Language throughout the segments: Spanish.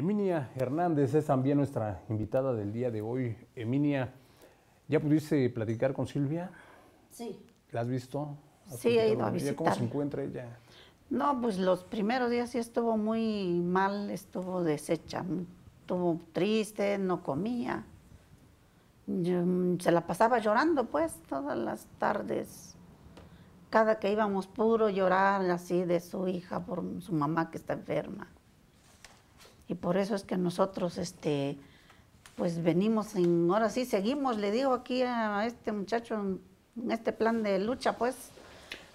Eminia Hernández es también nuestra invitada del día de hoy. Emilia, ¿ya pudiste platicar con Silvia? Sí. ¿La has visto? sí, he ido a visitar. ¿Cómo se encuentra ella? No, pues los primeros días sí estuvo muy mal, estuvo deshecha, estuvo triste, no comía. Mm, se la pasaba llorando, pues, todas las tardes. Cada que íbamos puro llorar así de su hija por su mamá que está enferma. Y por eso es que nosotros, este, pues venimos en, ahora sí seguimos, le digo aquí a este muchacho en, este plan de lucha, pues.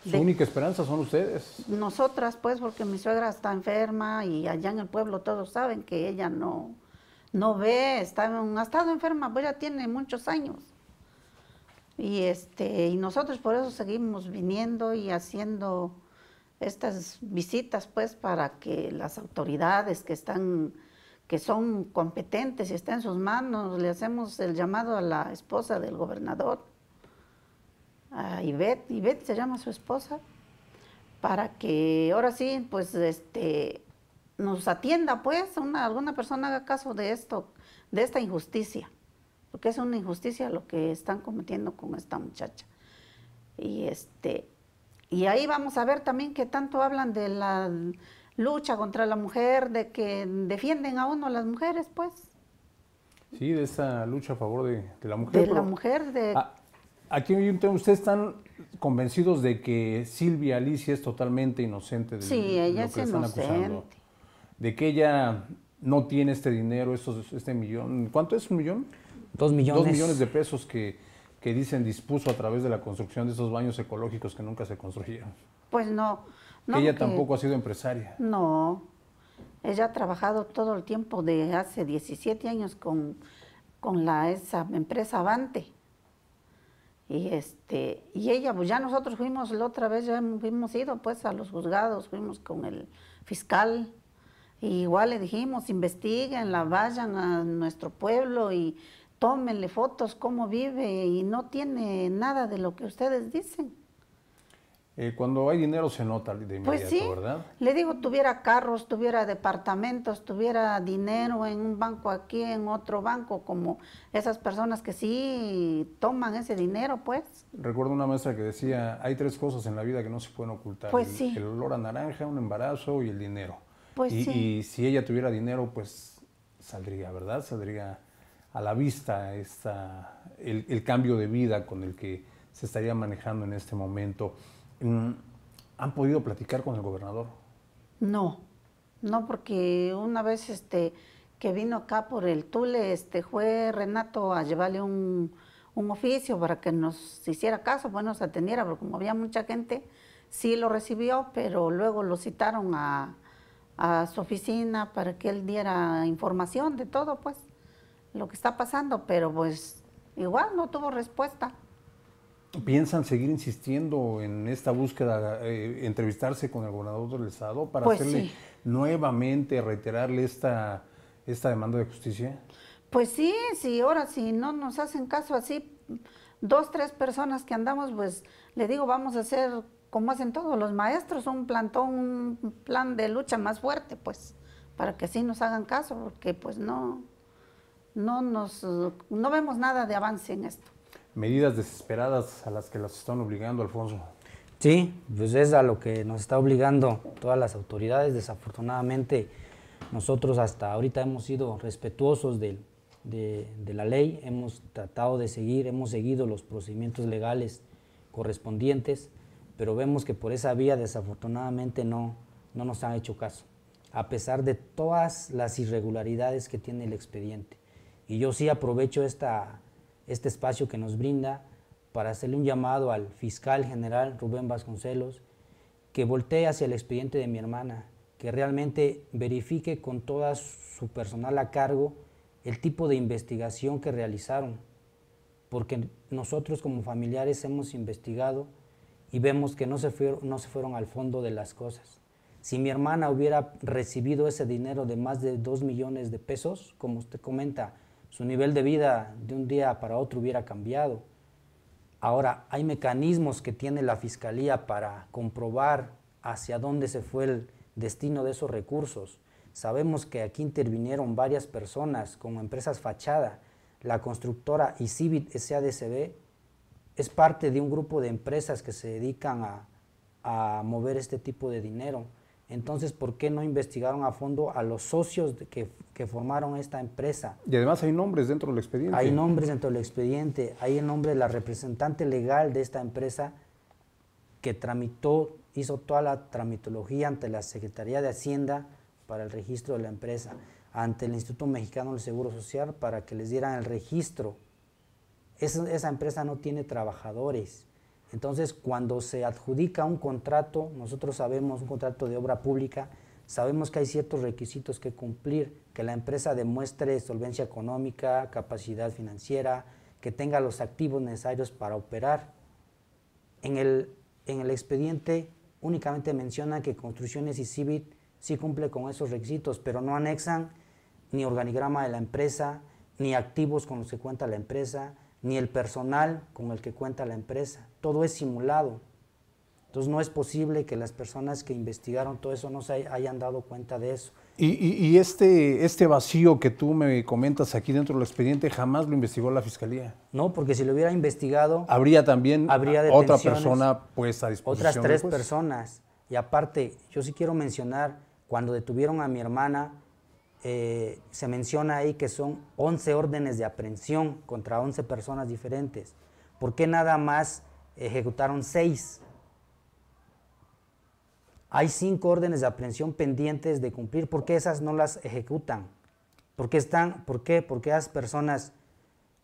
Su única esperanza son ustedes. Nosotras, pues, porque mi suegra está enferma y allá en el pueblo todos saben que ella no, no ve, está, ha estado enferma, pues ya tiene muchos años. Y, este, y nosotros por eso seguimos viniendo y haciendo estas visitas, pues, para que las autoridades que están, que son competentes y está en sus manos, le hacemos el llamado a la esposa del gobernador, a Ivette, Ivette se llama su esposa, para que ahora sí, pues, este, nos atienda, pues, alguna persona haga caso de esto, de esta injusticia, porque es una injusticia lo que están cometiendo con esta muchacha. Y este, y ahí vamos a ver también que tanto hablan de la lucha contra la mujer, de que defienden a uno las mujeres, pues. Sí, de esa lucha a favor de, la mujer. De la mujer, de... aquí hay un ¿ustedes están convencidos de que Silvia Alicia es totalmente inocente de sí, ella es que inocente. De que ella no tiene este dinero, este millón. ¿Cuánto es un millón? Dos millones. Dos millones de pesos que que dicen dispuso a través de la construcción de esos baños ecológicos que nunca se construyeron. Pues no. ella tampoco ha sido empresaria. No, ella ha trabajado todo el tiempo de hace 17 años con, con la, esa empresa Avante. Y, este, y ella, pues ya nosotros fuimos la otra vez, ya hemos ido pues a los juzgados, fuimos con el fiscal. Y igual le dijimos, investiguen, la vayan a nuestro pueblo y tómenle fotos cómo vive y no tiene nada de lo que ustedes dicen. Eh, cuando hay dinero se nota de inmediato, pues ¿verdad? Le digo, tuviera carros, tuviera departamentos, tuviera dinero en un banco aquí, en otro banco, como esas personas que sí toman ese dinero, pues. Recuerdo una maestra que decía, hay tres cosas en la vida que no se pueden ocultar. Pues el, olor a naranja, un embarazo y el dinero. Pues y si ella tuviera dinero, pues saldría, ¿verdad? Saldría a la vista esta, el, cambio de vida con el que se estaría manejando en este momento. Mm, ¿Han podido platicar con el gobernador? No, no, porque una vez este, que vino acá por el Tule, este, fue Renato a llevarle un, oficio para que nos hiciera caso, bueno nos atendiera, pero como había mucha gente, sí lo recibió, pero luego lo citaron a, a su oficina para que él diera información de todo, pues lo que está pasando, pero pues igual no tuvo respuesta. ¿Piensan seguir insistiendo en esta búsqueda, eh, entrevistarse con el gobernador del estado para pues hacerle nuevamente, reiterarle esta, esta demanda de justicia? Pues sí, sí, ahora si no nos hacen caso así, dos, tres personas que andamos, pues le digo, vamos a hacer como hacen todos los maestros, un plantón, un plan de lucha más fuerte, pues, para que así nos hagan caso, porque pues no, no, nos, no vemos nada de avance en esto. Medidas desesperadas a las que las están obligando, Alfonso. Sí, pues es a lo que nos está obligando todas las autoridades. Desafortunadamente, nosotros hasta ahorita hemos sido respetuosos de, de la ley, hemos tratado de seguir, hemos seguido los procedimientos legales correspondientes, pero vemos que por esa vía desafortunadamente no, no nos han hecho caso, a pesar de todas las irregularidades que tiene el expediente. Y yo sí aprovecho este espacio que nos brinda para hacerle un llamado al fiscal general Rubén Vasconcelos, que voltee hacia el expediente de mi hermana, que realmente verifique con toda su personal a cargo el tipo de investigación que realizaron, porque nosotros como familiares hemos investigado y vemos que no se, fueron, no se fueron al fondo de las cosas. Si mi hermana hubiera recibido ese dinero de más de dos millones de pesos, como usted comenta, su nivel de vida de un día para otro hubiera cambiado. Ahora, hay mecanismos que tiene la Fiscalía para comprobar hacia dónde se fue el destino de esos recursos. Sabemos que aquí intervinieron varias personas como empresas fachada. La constructora ICIBIT SADCB es parte de un grupo de empresas que se dedican a mover este tipo de dinero. Entonces, ¿por qué no investigaron a fondo a los socios que, que, formaron esta empresa? Y además hay nombres dentro del expediente. Hay nombres dentro del expediente, hay el nombre de la representante legal de esta empresa que tramitó, hizo toda la tramitología ante la Secretaría de Hacienda para el registro de la empresa, ante el Instituto Mexicano del Seguro Social para que les dieran el registro. esa empresa no tiene trabajadores. Entonces, cuando se adjudica un contrato, nosotros sabemos, un contrato de obra pública, sabemos que hay ciertos requisitos que cumplir, que la empresa demuestre solvencia económica, capacidad financiera, que tenga los activos necesarios para operar. En el, expediente únicamente menciona que Construcciones y Civit sí cumple con esos requisitos, pero no anexan ni organigrama de la empresa, ni activos con los que cuenta la empresa, ni el personal con el que cuenta la empresa. Todo es simulado. Entonces no es posible que las personas que investigaron todo eso no se hayan dado cuenta de eso. Y, este, este vacío que tú me comentas aquí dentro del expediente jamás lo investigó la fiscalía. No, porque si lo hubiera investigado... Habría también otra persona puesta a disposición. Otras tres personas. Y aparte, yo sí quiero mencionar, cuando detuvieron a mi hermana, eh, se menciona ahí que son 11 órdenes de aprehensión contra 11 personas diferentes. ¿Por qué nada más ejecutaron 6? Hay 5 órdenes de aprehensión pendientes de cumplir. ¿Por qué esas no las ejecutan? ¿Por qué, están, por qué? ¿Por esas personas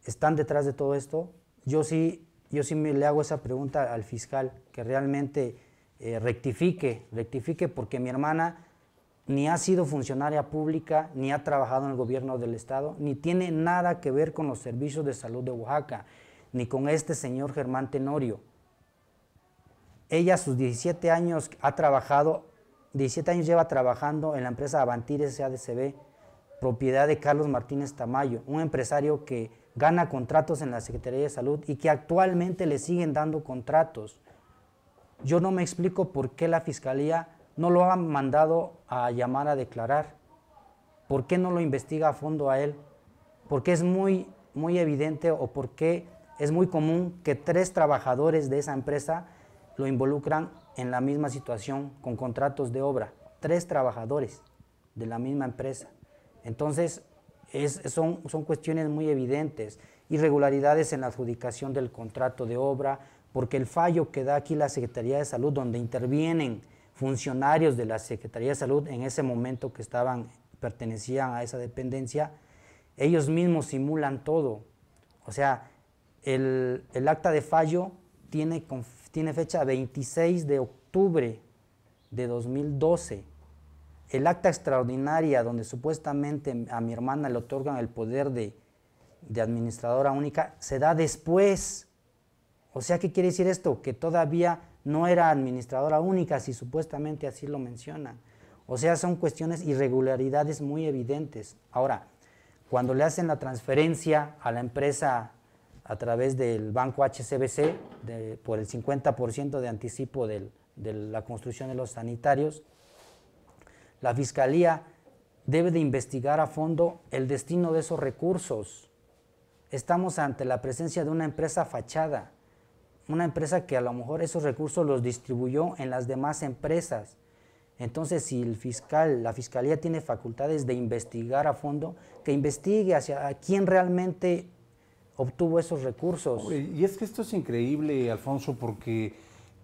están detrás de todo esto? Yo sí, yo sí me le hago esa pregunta al fiscal, que realmente eh, rectifique, rectifique, porque mi hermana ni ha sido funcionaria pública, ni ha trabajado en el gobierno del Estado, ni tiene nada que ver con los servicios de salud de Oaxaca, ni con este señor Germán Tenorio. Ella a sus 17 años ha trabajado, 17 años lleva trabajando en la empresa Avantir SADCB, propiedad de Carlos Martínez Tamayo, un empresario que gana contratos en la Secretaría de Salud y que actualmente le siguen dando contratos. Yo no me explico por qué la Fiscalía no lo han mandado a llamar a declarar? ¿Por qué no lo investiga a fondo a él? Porque es muy, muy evidente o porque es muy común que tres trabajadores de esa empresa lo involucran en la misma situación con contratos de obra. Tres trabajadores de la misma empresa. Entonces, son, son cuestiones muy evidentes. Irregularidades en la adjudicación del contrato de obra, porque el fallo que da aquí la Secretaría de Salud, donde intervienen funcionarios de la Secretaría de Salud en ese momento que estaban, pertenecían a esa dependencia, ellos mismos simulan todo. O sea, el, acta de fallo tiene, tiene fecha 26 de octubre de 2012. El acta extraordinaria donde supuestamente a mi hermana le otorgan el poder de, de administradora única se da después. O sea, ¿qué quiere decir esto? Que todavía no era administradora única, si supuestamente así lo menciona O sea, son cuestiones, irregularidades muy evidentes. Ahora, cuando le hacen la transferencia a la empresa a través del banco HCBC por el 50% de anticipo de la construcción de los sanitarios, la Fiscalía debe de investigar a fondo el destino de esos recursos. Estamos ante la presencia de una empresa fachada una empresa que a lo mejor esos recursos los distribuyó en las demás empresas. Entonces, si el fiscal, la fiscalía tiene facultades de investigar a fondo, que investigue hacia quién realmente obtuvo esos recursos. Y es que esto es increíble, Alfonso, porque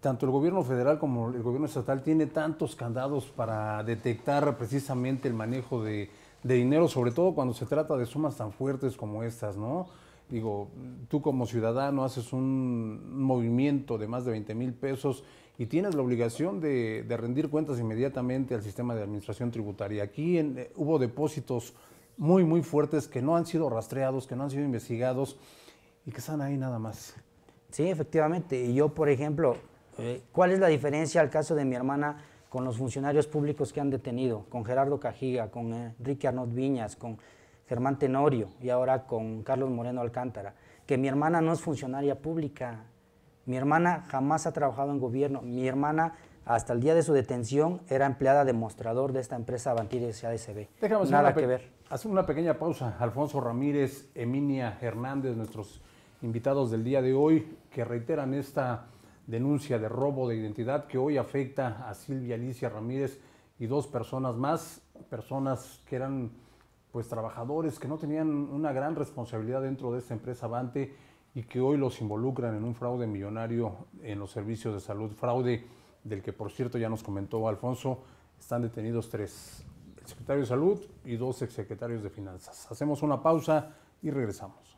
tanto el gobierno federal como el gobierno estatal tiene tantos candados para detectar precisamente el manejo de, de dinero, sobre todo cuando se trata de sumas tan fuertes como estas, ¿no? Digo, tú como ciudadano haces un movimiento de más de 20 mil pesos y tienes la obligación de, rendir cuentas inmediatamente al sistema de administración tributaria. Aquí eh, hubo depósitos muy, muy fuertes que no han sido rastreados, que no han sido investigados y que están ahí nada más. Sí, efectivamente. Y yo, por ejemplo, eh, ¿cuál es la diferencia al caso de mi hermana con los funcionarios públicos que han detenido? Con Gerardo Cajiga, con Enrique Arnold Viñas, con Germán Tenorio y ahora con Carlos Moreno Alcántara, que mi hermana no es funcionaria pública, mi hermana jamás ha trabajado en gobierno, mi hermana hasta el día de su detención era empleada demostrador de esta empresa Avantires ADCB. Dejamos Nada que ver. Hacemos una pequeña pausa. Alfonso Ramírez, Eminia Hernández, nuestros invitados del día de hoy, que reiteran esta denuncia de robo de identidad que hoy afecta a Silvia Alicia Ramírez y dos personas más, personas que eran pues trabajadores que no tenían una gran responsabilidad dentro de esta empresa Avante y que hoy los involucran en un fraude millonario en los servicios de salud, fraude del que por cierto ya nos comentó Alfonso, están detenidos tres, el secretario de salud y dos exsecretarios de finanzas. Hacemos una pausa y regresamos.